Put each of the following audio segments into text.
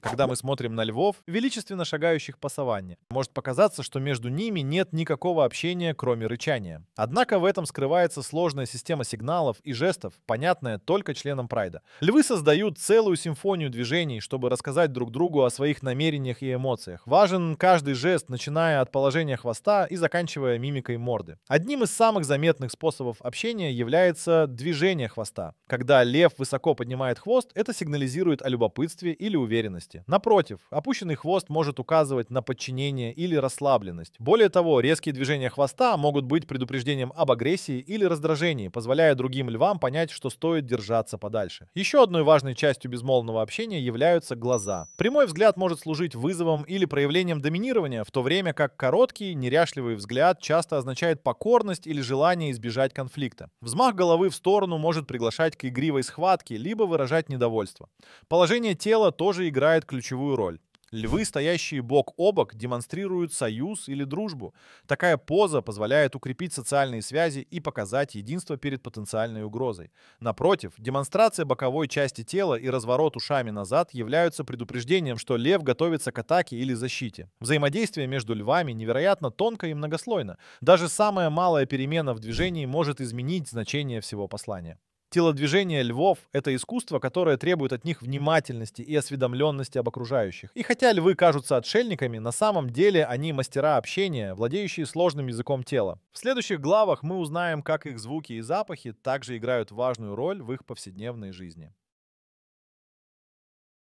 Когда мы смотрим на львов, величественно шагающих по саванне, может показаться, что между ними нет никакого общения, кроме рычания. Однако в этом скрывается сложная система сигналов и жестов, понятная только членам Прайда. Львы создают целую симфонию движений, чтобы рассказать друг другу о своих намерениях и эмоциях. Важен каждый жест, начиная от положения хвоста и заканчивая мимикой морды. Одним из самых заметных способов общения является движение хвоста. Когда лев высоко поднимает хвост, это сигнализирует о любопытстве или уверенности власти. Напротив, опущенный хвост может указывать на подчинение или расслабленность. Более того, резкие движения хвоста могут быть предупреждением об агрессии или раздражении, позволяя другим львам понять, что стоит держаться подальше. Еще одной важной частью безмолвного общения являются глаза. Прямой взгляд может служить вызовом или проявлением доминирования, в то время как короткий, неряшливый взгляд часто означает покорность или желание избежать конфликта. Взмах головы в сторону может приглашать к игривой схватке, либо выражать недовольство. Положение тела тоже играет играет ключевую роль. Львы, стоящие бок о бок, демонстрируют союз или дружбу. Такая поза позволяет укрепить социальные связи и показать единство перед потенциальной угрозой. Напротив, демонстрация боковой части тела и разворот ушами назад являются предупреждением, что лев готовится к атаке или защите. Взаимодействие между львами невероятно тонко и многослойно. Даже самая малая перемена в движении может изменить значение всего послания. Телодвижение львов — это искусство, которое требует от них внимательности и осведомленности об окружающих. И хотя львы кажутся отшельниками, на самом деле они мастера общения, владеющие сложным языком тела. В следующих главах мы узнаем, как их звуки и запахи также играют важную роль в их повседневной жизни.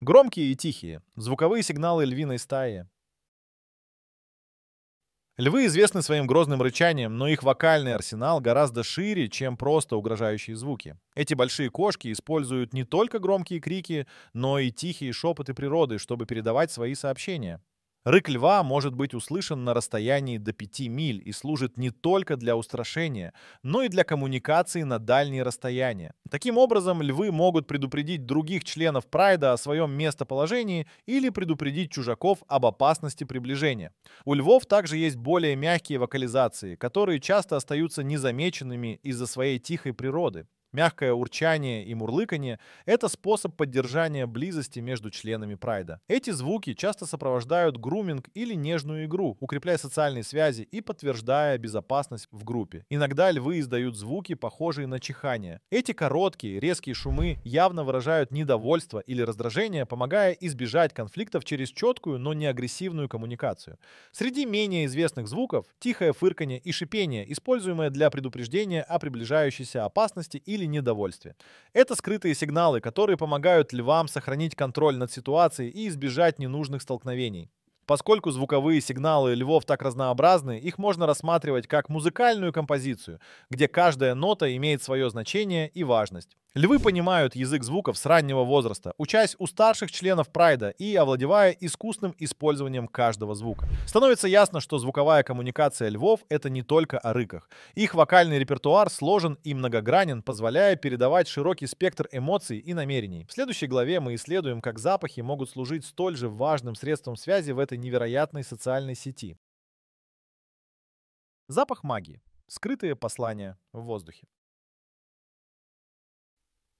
Громкие и тихие. Звуковые сигналы львиной стаи. Львы известны своим грозным рычанием, но их вокальный арсенал гораздо шире, чем просто угрожающие звуки. Эти большие кошки используют не только громкие крики, но и тихие шепоты природы, чтобы передавать свои сообщения. Рык льва может быть услышан на расстоянии до 5 миль и служит не только для устрашения, но и для коммуникации на дальние расстояния. Таким образом, львы могут предупредить других членов прайда о своем местоположении или предупредить чужаков об опасности приближения. У львов также есть более мягкие вокализации, которые часто остаются незамеченными из-за своей тихой природы. Мягкое урчание и мурлыканье — это способ поддержания близости между членами прайда. Эти звуки часто сопровождают груминг или нежную игру, укрепляя социальные связи и подтверждая безопасность в группе. Иногда львы издают звуки, похожие на чихание. Эти короткие, резкие шумы явно выражают недовольство или раздражение, помогая избежать конфликтов через четкую, но не агрессивную коммуникацию. Среди менее известных звуков — тихое фырканье и шипение, используемое для предупреждения о приближающейся опасности или или недовольстве. Это скрытые сигналы, которые помогают львам сохранить контроль над ситуацией и избежать ненужных столкновений. Поскольку звуковые сигналы львов так разнообразны, их можно рассматривать как музыкальную композицию, где каждая нота имеет свое значение и важность. Львы понимают язык звуков с раннего возраста, учась у старших членов Прайда и овладевая искусным использованием каждого звука. Становится ясно, что звуковая коммуникация львов — это не только о рыках. Их вокальный репертуар сложен и многогранен, позволяя передавать широкий спектр эмоций и намерений. В следующей главе мы исследуем, как запахи могут служить столь же важным средством связи в этой невероятной социальной сети. Запах магии. Скрытые послания в воздухе.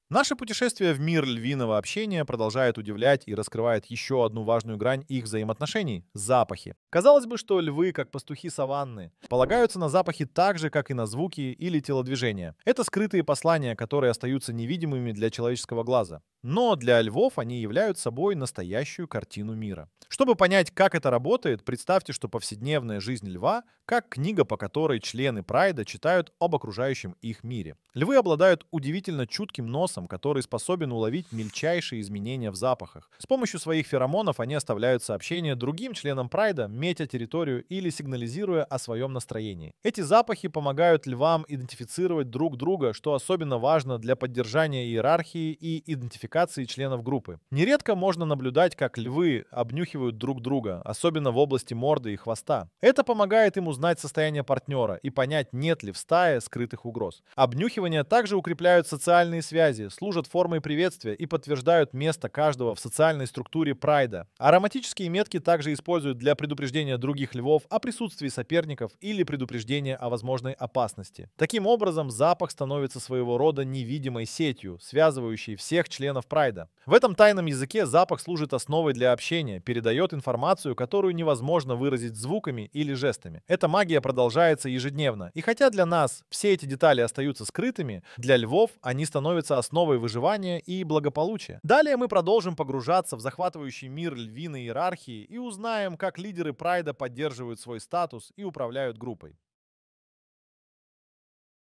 Наше путешествие в мир львиного общения продолжает удивлять и раскрывает еще одну важную грань их взаимоотношений – запахи. Казалось бы, что львы, как пастухи саванны, полагаются на запахи так же, как и на звуки или телодвижения. Это скрытые послания, которые остаются невидимыми для человеческого глаза. Но для львов они являются собой настоящую картину мира. Чтобы понять, как это работает, представьте, что повседневная жизнь льва как книга, по которой члены Прайда читают об окружающем их мире. Львы обладают удивительно чутким носом носом, который способен уловить мельчайшие изменения в запахах. С помощью своих феромонов они оставляют сообщения другим членам Прайда, метя территорию или сигнализируя о своем настроении. Эти запахи помогают львам идентифицировать друг друга, что особенно важно для поддержания иерархии и идентификации членов группы. Нередко можно наблюдать, как львы обнюхивают друг друга, особенно в области морды и хвоста. Это помогает им узнать состояние партнера и понять, нет ли в стае скрытых угроз. Обнюхивание также укрепляют социальные связи, служат формой приветствия и подтверждают место каждого в социальной структуре прайда. Ароматические метки также используют для предупреждения других львов о присутствии соперников или предупреждения о возможной опасности. Таким образом, запах становится своего рода невидимой сетью, связывающей всех членов прайда. В этом тайном языке запах служит основой для общения, передает информацию, которую невозможно выразить звуками или жестами. Эта магия продолжается ежедневно, и хотя для нас все эти детали остаются скрытыми, для львов они становятся основой основой выживания и благополучия. Далее мы продолжим погружаться в захватывающий мир львиной иерархии и узнаем, как лидеры Прайда поддерживают свой статус и управляют группой.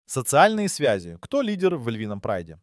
Социальные связи. Кто лидер в львином прайде?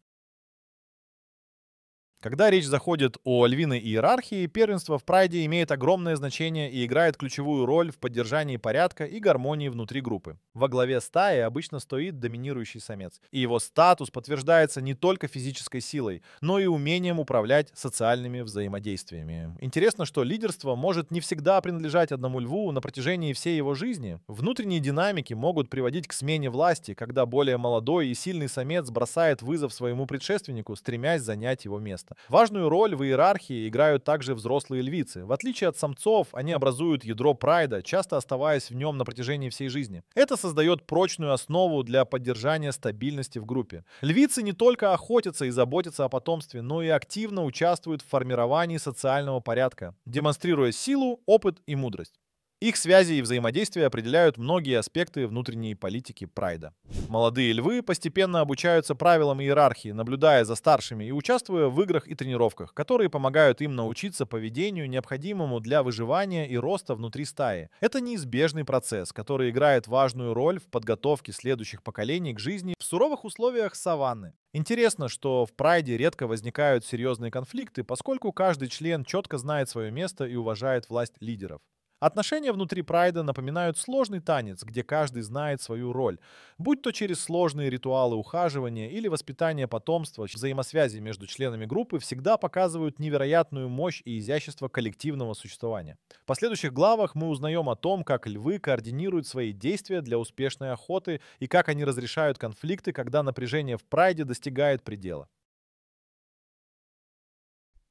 Когда речь заходит о львиной иерархии, первенство в прайде имеет огромное значение и играет ключевую роль в поддержании порядка и гармонии внутри группы. Во главе стаи обычно стоит доминирующий самец, и его статус подтверждается не только физической силой, но и умением управлять социальными взаимодействиями. Интересно, что лидерство может не всегда принадлежать одному льву на протяжении всей его жизни. Внутренние динамики могут приводить к смене власти, когда более молодой и сильный самец бросает вызов своему предшественнику, стремясь занять его место роста. Важную роль в иерархии играют также взрослые львицы. В отличие от самцов, они образуют ядро прайда, часто оставаясь в нем на протяжении всей жизни. Это создает прочную основу для поддержания стабильности в группе. Львицы не только охотятся и заботятся о потомстве, но и активно участвуют в формировании социального порядка, демонстрируя силу, опыт и мудрость. Их связи и взаимодействия определяют многие аспекты внутренней политики Прайда. Молодые львы постепенно обучаются правилам иерархии, наблюдая за старшими и участвуя в играх и тренировках, которые помогают им научиться поведению, необходимому для выживания и роста внутри стаи. Это неизбежный процесс, который играет важную роль в подготовке следующих поколений к жизни в суровых условиях саванны. Интересно, что в прайде редко возникают серьезные конфликты, поскольку каждый член четко знает свое место и уважает власть лидеров. Отношения внутри Прайда напоминают сложный танец, где каждый знает свою роль. Будь то через сложные ритуалы ухаживания или воспитание потомства, взаимосвязи между членами группы всегда показывают невероятную мощь и изящество коллективного существования. В последующих главах мы узнаем о том, как львы координируют свои действия для успешной охоты и как они разрешают конфликты, когда напряжение в Прайде достигает предела.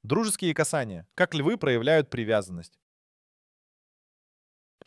Дружеские касания. Как львы проявляют привязанность.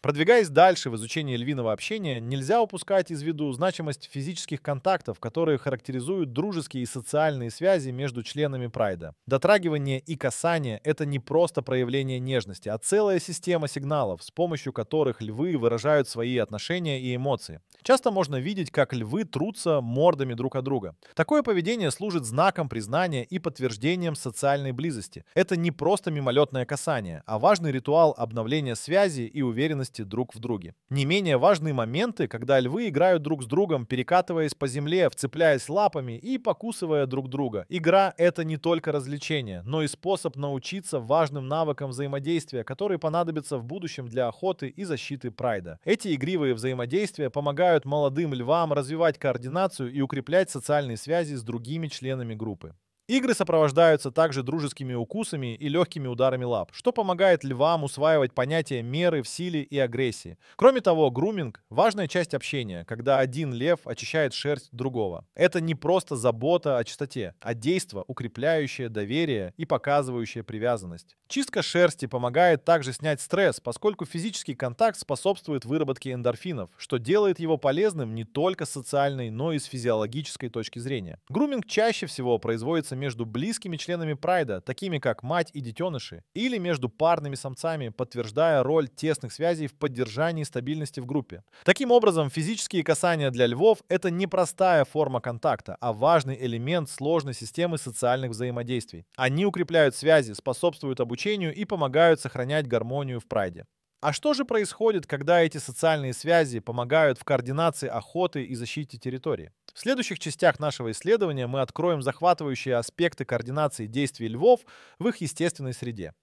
Продвигаясь дальше в изучении львиного общения, нельзя упускать из виду значимость физических контактов, которые характеризуют дружеские и социальные связи между членами прайда. Дотрагивание и касание — это не просто проявление нежности, а целая система сигналов, с помощью которых львы выражают свои отношения и эмоции. Часто можно видеть, как львы трутся мордами друг от друга. Такое поведение служит знаком признания и подтверждением социальной близости. Это не просто мимолетное касание, а важный ритуал обновления связи и уверенности уверенности друг в друге. Не менее важны моменты, когда львы играют друг с другом, перекатываясь по земле, вцепляясь лапами и покусывая друг друга. Игра — это не только развлечение, но и способ научиться важным навыкам взаимодействия, которые понадобятся в будущем для охоты и защиты прайда. Эти игривые взаимодействия помогают молодым львам развивать координацию и укреплять социальные связи с другими членами группы. Игры сопровождаются также дружескими укусами и легкими ударами лап, что помогает львам усваивать понятия меры в силе и агрессии. Кроме того, груминг – важная часть общения, когда один лев очищает шерсть другого. Это не просто забота о чистоте, а действо, укрепляющее доверие и показывающее привязанность. Чистка шерсти помогает также снять стресс, поскольку физический контакт способствует выработке эндорфинов, что делает его полезным не только с социальной, но и с физиологической точки зрения. Груминг чаще всего производится разница между близкими членами прайда, такими как мать и детеныши, или между парными самцами, подтверждая роль тесных связей в поддержании стабильности в группе. Таким образом, физические касания для львов – это не простая форма контакта, а важный элемент сложной системы социальных взаимодействий. Они укрепляют связи, способствуют обучению и помогают сохранять гармонию в прайде. А что же происходит, когда эти социальные связи помогают в координации охоты и защите территории? В следующих частях нашего исследования мы откроем захватывающие аспекты координации действий львов в их естественной среде.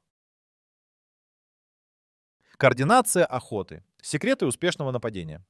Координация охоты. Секреты успешного нападения.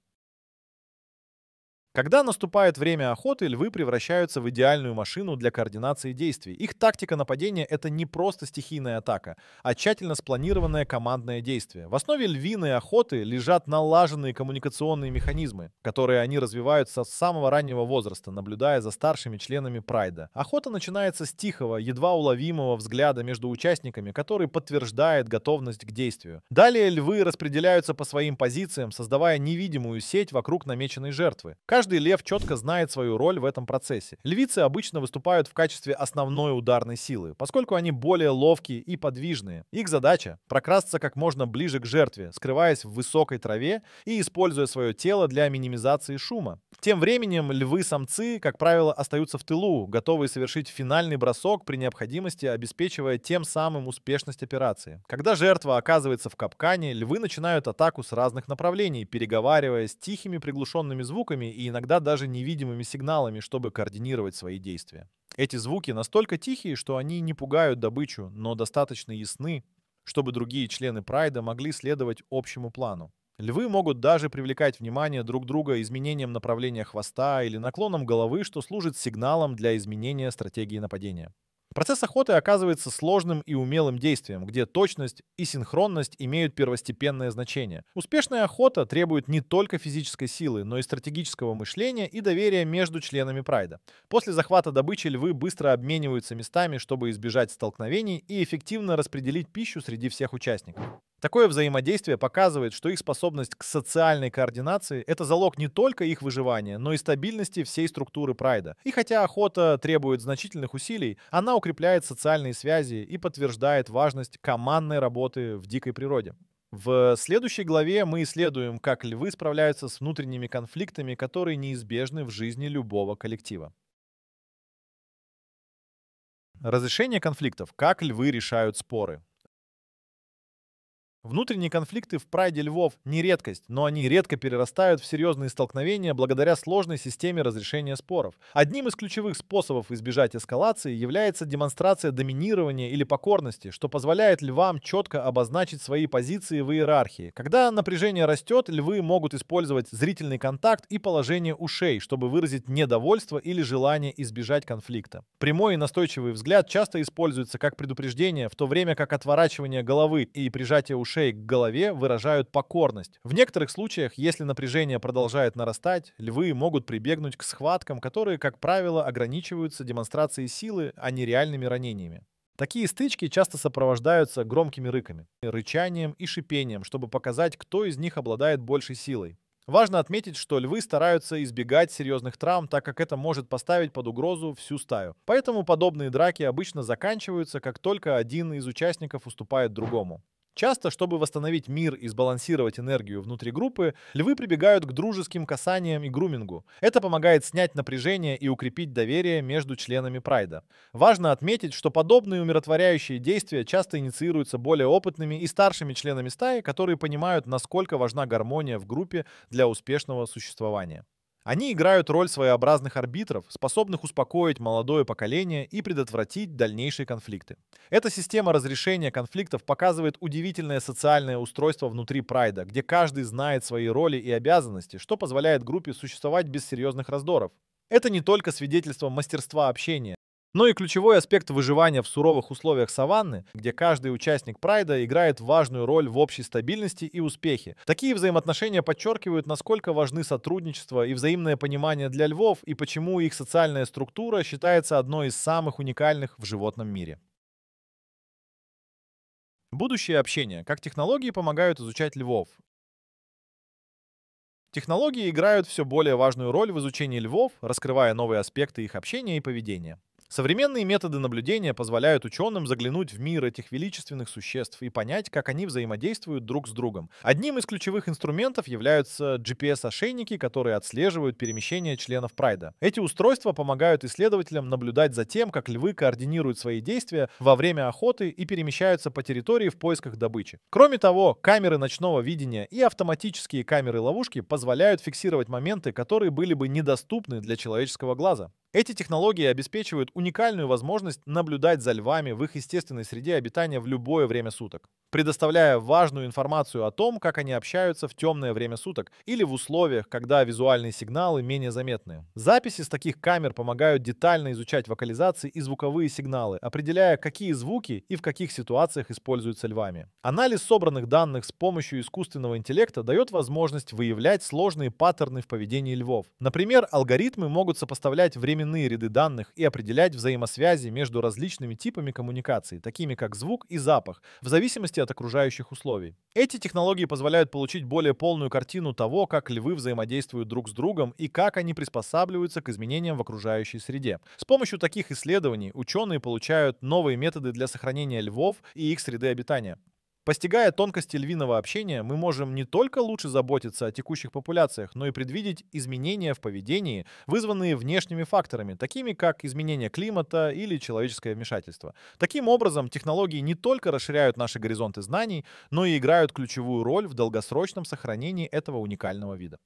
Когда наступает время охоты, львы превращаются в идеальную машину для координации действий. Их тактика нападения — это не просто стихийная атака, а тщательно спланированное командное действие. В основе львиной охоты лежат налаженные коммуникационные механизмы, которые они развивают с самого раннего возраста, наблюдая за старшими членами прайда. Охота начинается с тихого, едва уловимого взгляда между участниками, который подтверждает готовность к действию. Далее львы распределяются по своим позициям, создавая невидимую сеть вокруг намеченной жертвы. Каждый лев четко знает свою роль в этом процессе. Львицы обычно выступают в качестве основной ударной силы, поскольку они более ловкие и подвижные. Их задача — прокрасться как можно ближе к жертве, скрываясь в высокой траве и используя свое тело для минимизации шума. Тем временем львы-самцы, как правило, остаются в тылу, готовые совершить финальный бросок при необходимости, обеспечивая тем самым успешность операции. Когда жертва оказывается в капкане, львы начинают атаку с разных направлений, переговариваясь тихими приглушенными звуками и иногда даже невидимыми сигналами, чтобы координировать свои действия. Эти звуки настолько тихие, что они не пугают добычу, но достаточно ясны, чтобы другие члены прайда могли следовать общему плану. Львы могут даже привлекать внимание друг друга изменением направления хвоста или наклоном головы, что служит сигналом для изменения стратегии нападения. Процесс охоты оказывается сложным и умелым действием, где точность и синхронность имеют первостепенное значение. Успешная охота требует не только физической силы, но и стратегического мышления и доверия между членами прайда. После захвата добычи львы быстро обмениваются местами, чтобы избежать столкновений и эффективно распределить пищу среди всех участников. Такое взаимодействие показывает, что их способность к социальной координации – это залог не только их выживания, но и стабильности всей структуры прайда. И хотя охота требует значительных усилий, она укрепляет социальные связи и подтверждает важность командной работы в дикой природе. В следующей главе мы исследуем, как львы справляются с внутренними конфликтами, которые неизбежны в жизни любого коллектива. Разрешение конфликтов. Как львы решают споры. Внутренние конфликты в прайде львов не редкость, но они редко перерастают в серьезные столкновения благодаря сложной системе разрешения споров. Одним из ключевых способов избежать эскалации является демонстрация доминирования или покорности, что позволяет львам четко обозначить свои позиции в иерархии. Когда напряжение растет, львы могут использовать зрительный контакт и положение ушей, чтобы выразить недовольство или желание избежать конфликта. Прямой и настойчивый взгляд часто используется как предупреждение, в то время как отворачивание головы и прижатие ушей ушей к голове выражают покорность. В некоторых случаях, если напряжение продолжает нарастать, львы могут прибегнуть к схваткам, которые, как правило, ограничиваются демонстрацией силы, а не реальными ранениями. Такие стычки часто сопровождаются громкими рыками, рычанием и шипением, чтобы показать, кто из них обладает большей силой. Важно отметить, что львы стараются избегать серьезных травм, так как это может поставить под угрозу всю стаю. Поэтому подобные драки обычно заканчиваются, как только один из участников уступает другому. Часто, чтобы восстановить мир и сбалансировать энергию внутри группы, львы прибегают к дружеским касаниям и грумингу. Это помогает снять напряжение и укрепить доверие между членами прайда. Важно отметить, что подобные умиротворяющие действия часто инициируются более опытными и старшими членами стаи, которые понимают, насколько важна гармония в группе для успешного существования. Они играют роль своеобразных арбитров, способных успокоить молодое поколение и предотвратить дальнейшие конфликты. Эта система разрешения конфликтов показывает удивительное социальное устройство внутри Прайда, где каждый знает свои роли и обязанности, что позволяет группе существовать без серьезных раздоров. Это не только свидетельство мастерства общения, но ну и ключевой аспект выживания в суровых условиях саванны, где каждый участник прайда играет важную роль в общей стабильности и успехе. Такие взаимоотношения подчеркивают, насколько важны сотрудничество и взаимное понимание для львов и почему их социальная структура считается одной из самых уникальных в животном мире. Будущее общения. Как технологии помогают изучать львов. Технологии играют все более важную роль в изучении львов, раскрывая новые аспекты их общения и поведения. Современные методы наблюдения позволяют ученым заглянуть в мир этих величественных существ и понять, как они взаимодействуют друг с другом. Одним из ключевых инструментов являются GPS-ошейники, которые отслеживают перемещение членов Прайда. Эти устройства помогают исследователям наблюдать за тем, как львы координируют свои действия во время охоты и перемещаются по территории в поисках добычи. Кроме того, камеры ночного видения и автоматические камеры ловушки позволяют фиксировать моменты, которые были бы недоступны для человеческого глаза. Эти технологии обеспечивают уникальную возможность наблюдать за львами в их естественной среде обитания в любое время суток, предоставляя важную информацию о том, как они общаются в темное время суток или в условиях, когда визуальные сигналы менее заметны. Записи с таких камер помогают детально изучать вокализации и звуковые сигналы, определяя, какие звуки и в каких ситуациях используются львами. Анализ собранных данных с помощью искусственного интеллекта дает возможность выявлять сложные паттерны в поведении львов. Например, алгоритмы могут сопоставлять время временные ряды данных и определять взаимосвязи между различными типами коммуникации, такими как звук и запах, в зависимости от окружающих условий. Эти технологии позволяют получить более полную картину того, как львы взаимодействуют друг с другом и как они приспосабливаются к изменениям в окружающей среде. С помощью таких исследований ученые получают новые методы для сохранения львов и их среды обитания. Постигая тонкости львиного общения, мы можем не только лучше заботиться о текущих популяциях, но и предвидеть изменения в поведении, вызванные внешними факторами, такими как изменение климата или человеческое вмешательство. Таким образом, технологии не только расширяют наши горизонты знаний, но и играют ключевую роль в долгосрочном сохранении этого уникального вида.